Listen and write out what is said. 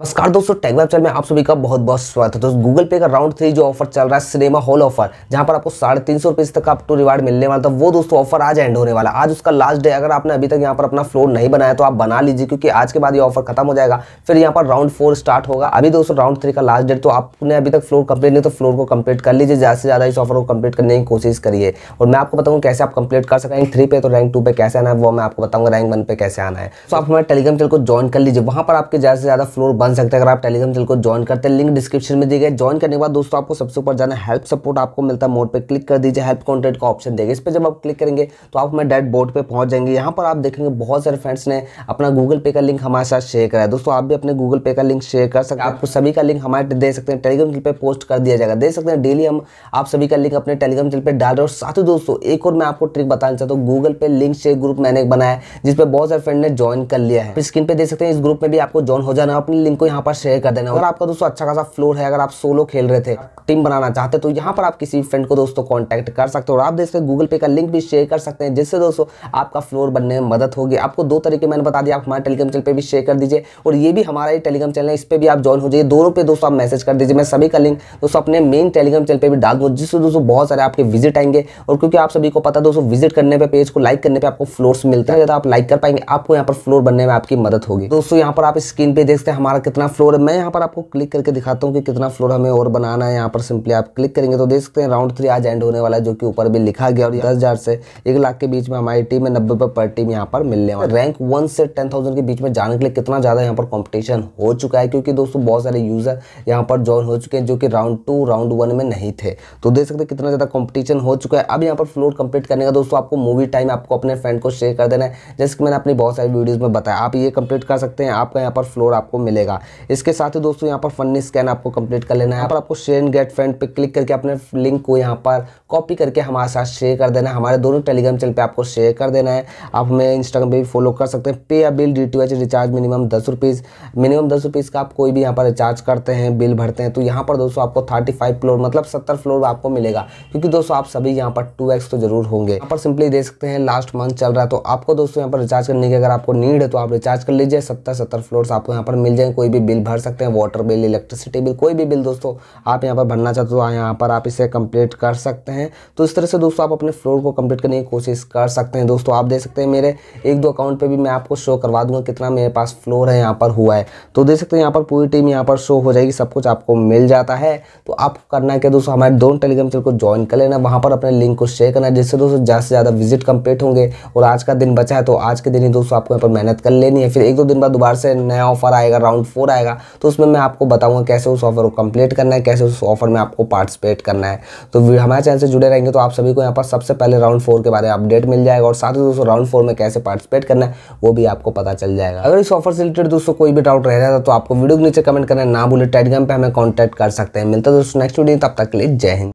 नमस्कार दोस्तों take web channel में आप सभी का बहुत बहुत स्वागत है दोस्तों गूगल पे का राउंड थ्री जो ऑफर चल रहा है सिनेमा हॉल ऑफर जहां पर आपको साढ़े तीन सौ रुपये तक का आपको रिवार्ड मिलने वाला था वो दोस्तों ऑफर आज एंड होने वाला आज उसका लास्ट डे अगर आपने अभी तक यहां पर अपना फ्लोर नहीं बनाया तो आप बना लीजिए क्योंकि आज के बाद ये ऑफर खत्म हो जाएगा फिर यहाँ पर राउंड फोर स्टार्ट होगा अभी दोस्तों राउंड थ्री का लास्ट डेट तो आपने अभी तक फ्लोर कंप्लीट नहीं तो फ्लोर को कंप्लीट कर लीजिए ज़्यादा से ज़्यादा इस ऑफर को कंप्लीट करने की कोशिश करिए और मैं आपको बताऊँ कैसे आप कंप्लीट कर सकें थ्री पे तो रैंक टू पे कैसे आना है वो मैं आपको बताऊँगा रैंक वन पे कैसे आना है तो आप हमारे टेलीग्राम चैनल को ज्वाइन कर लीजिए वहाँ पर आपके ज़्यादा से ज़्यादा फ्लोर बन सकते हैं अगर आप टेलीग्राम चैनल को ज्वाइन करते हैं लिंक डिस्क्रिप्शन में दी गई ज्वाइन करने के बाद दोस्तों आपको सबसे ऊपर जाना हेल्प सपोर्ट आपको मिलता है मोड पर क्लिक कर दीजिए हेल्प कॉन्टेंट का ऑप्शन देगा इस पर जब आप क्लिक करेंगे तो आप हमें डेट बोर्ड पर पहुंच जाएंगे यहाँ पर आप देखेंगे बहुत सारे फ्रेंड्स ने अपना गूगल पे का लिंक हमारे साथ शेयर कराया दोस्तों आप भी अपने गूगल पे का लिंक शेयर कर सकते हैं आपको सभी का लिंक हमारे दे सकते हैं टेलीग्राम पर पोस्ट कर दिया जाएगा दे सकते हैं डेली हम आप सभी का लिंक अपने टेलीग्राम चैनल पर डाल रहे और साथ ही दोस्तों एक और मैं आपको ट्रिक बताना चाहता हूँ गूगल पे लिंक शेयर ग्रुप मैंने बनाया जिसपे बहुत सारे फ्रेंड ने ज्वाइन कर लिया है स्क्रीन पर देख सकते हैं इस ग्रुप में भी आपको ज्वाइन हो जाना अपनी लिंक को यहाँ पर शेयर कर देना अगर आपका दोस्तों अच्छा खासा फ्लोर है अगर आप सोलो खेल रहे थे टीम बनाना चाहते तो यहाँ पर आप किसी फ्रेंड को दोस्तों कॉन्टैक्ट कर सकते हो और आप दोस्तों गूगल पे का लिंक भी शेयर कर सकते हैं जिससे दोस्तों आपका फ्लोर बनने में मदद होगी आपको दो तरीके मैंने बता दिया आप हमारे टेलीग्राम चैनल पर भी शेयर कर दीजिए और ये भी हमारा ही टेलीग्राम चैनल है इस पर भी आप ज्वाइन हो जाइए दोनों पे दोस्तों आप मैसेज कर दीजिए मैं सभी का लिंक दोस्तों अपने मेन टेलीग्राम चैनल पर भी डाल दूँ जिससे दोस्तों बहुत सारे आपके विजिट आएंगे और क्योंकि आप सभी को पता दोस्तों विजिट करने पर पेज को लाइक करने पर आपको फ्लोर्स मिलता है आप लाइक कर पाएंगे आपको यहाँ पर फ्लोर बनने में आपकी मदद होगी दोस्तों यहाँ पर आप स्क्रीन पर देखते हैं हमारा यहाँ कितना फ्लोर है मैं यहाँ पर आपको क्लिक करके दिखाता हूँ कि कितना फ्लोर हमें और बनाना है यहाँ पर सिंपली आप क्लिक करेंगे तो देख सकते हैं राउंड थ्री आज एंड होने वाला है जो कि ऊपर भी लिखा गया और दस हज़ार से एक लाख के बीच में हमारी टीम है नब्बे पर टीम यहाँ पर मिलने वाली रैंक वन से टेन के बीच में जाने के लिए कितना ज़्यादा यहाँ पर कॉम्पिटिशन हो चुका है क्योंकि दोस्तों बहुत सारे यूज़र यहाँ पर ज्वाइन हो चुके हैं जो कि राउंड टू राउंड वन में नहीं थे तो देख सकते कितना ज़्यादा कॉम्पिटिशन हो चुका है अब यहाँ पर फ्लोर कंप्लीट करने का दोस्तों आपको मूवी टाइम आपको अपने फ्रेंड को शेयर कर देना है जैसे कि मैंने अपनी बहुत सारी वीडियोज़ में बताया आप ये कंप्लीट कर सकते हैं आपका यहाँ पर फ्लोर आपको मिलेगा मिलेगा इसके साथ ही दोस्तों यहाँ पर फनी स्कैन आपको कंप्लीट कर लेना है यहाँ पर आपको शेयर एंड गेट फ्रेंड पे क्लिक करके अपने लिंक को यहाँ पर कॉपी करके हमारे साथ शेयर कर देना है हमारे दोनों टेलीग्राम चैनल पर आपको शेयर कर देना है आप हमें इंस्टाग्राम पर भी फॉलो कर सकते हैं पे या बिल डी रिचार्ज मिनिमम दस रुपीज़ मिनिमम दस रुपीज़ का आप कोई भी यहाँ पर रिचार्ज करते हैं बिल भरते हैं तो यहाँ पर दोस्तों आपको थर्टी फ्लोर मतलब सत्तर फ्लोर आपको मिलेगा क्योंकि दोस्तों आप सभी यहाँ पर टू तो जरूर होंगे यहाँ पर सिंपली देख सकते हैं लास्ट मंथ चल रहा है तो आपको दोस्तों यहाँ पर रिचार्ज करने की अगर आपको नीड है तो आप रिचार्ज कर लीजिए सत्तर सत्तर फ्लोर आपको यहाँ पर मिल जाएंगे कोई भी बिल भर सकते हैं वाटर बिल इलेक्ट्रिसिटी बिल कोई भी बिल दोस्तों आप यहाँ पर भरना चाहते हो हाँ, यहाँ पर आप इसे कंप्लीट कर सकते हैं तो इस तरह से दोस्तों आप अपने फ्लोर को कंप्लीट करने की कोशिश कर सकते हैं दोस्तों आप देख सकते हैं मेरे एक दो अकाउंट पर भी मैं आपको शो करवा दूंगा कितना मेरे पास फ्लोर है यहाँ पर हुआ है तो देख सकते हैं यहाँ पर पूरी टीम यहाँ पर शो हो जाएगी सब कुछ आपको मिल जाता है तो आपको करना है क्या दोस्तों हमारे दोनों टेलीग्राम चैनल को ज्वाइन कर लेना वहाँ पर अपने लिंक को शेयर करना जिससे दोस्तों ज़्यादा से ज़्यादा विजिट कंप्लीट होंगे और आज का दिन बचा है तो आज के दिन ही दोस्तों आपको यहाँ पर मेहनत कर लेनी है फिर एक दो दिन बाद दोबारा से नया ऑफर आएगा राउंड फोर आएगा तो उसमें मैं आपको बताऊंगा कैसे उस ऑफर को कंप्लीट करना है कैसे उस ऑफर में आपको पार्टिसिपेट करना है तो हमारे चैनल से जुड़े रहेंगे तो आप सभी को यहाँ पर सबसे पहले राउंड फोर के बारे में अपडेट मिल जाएगा और साथ ही दोस्तों राउंड फोर में कैसे पार्टिसिपेट करना है वो भी आपको पता चल जाएगा अगर इस ऑफर से रिलेटेड दोस्तों कोई भी डाउट रह जाता तो आपको वीडियो के नीचे कमेंट करना ना भूलें टेलीग्राम पर हमें कॉन्टैक्ट कर सकते हैं मिलता है दोस्तों नेक्स्ट वीडियो तब तक के लिए जय हिंद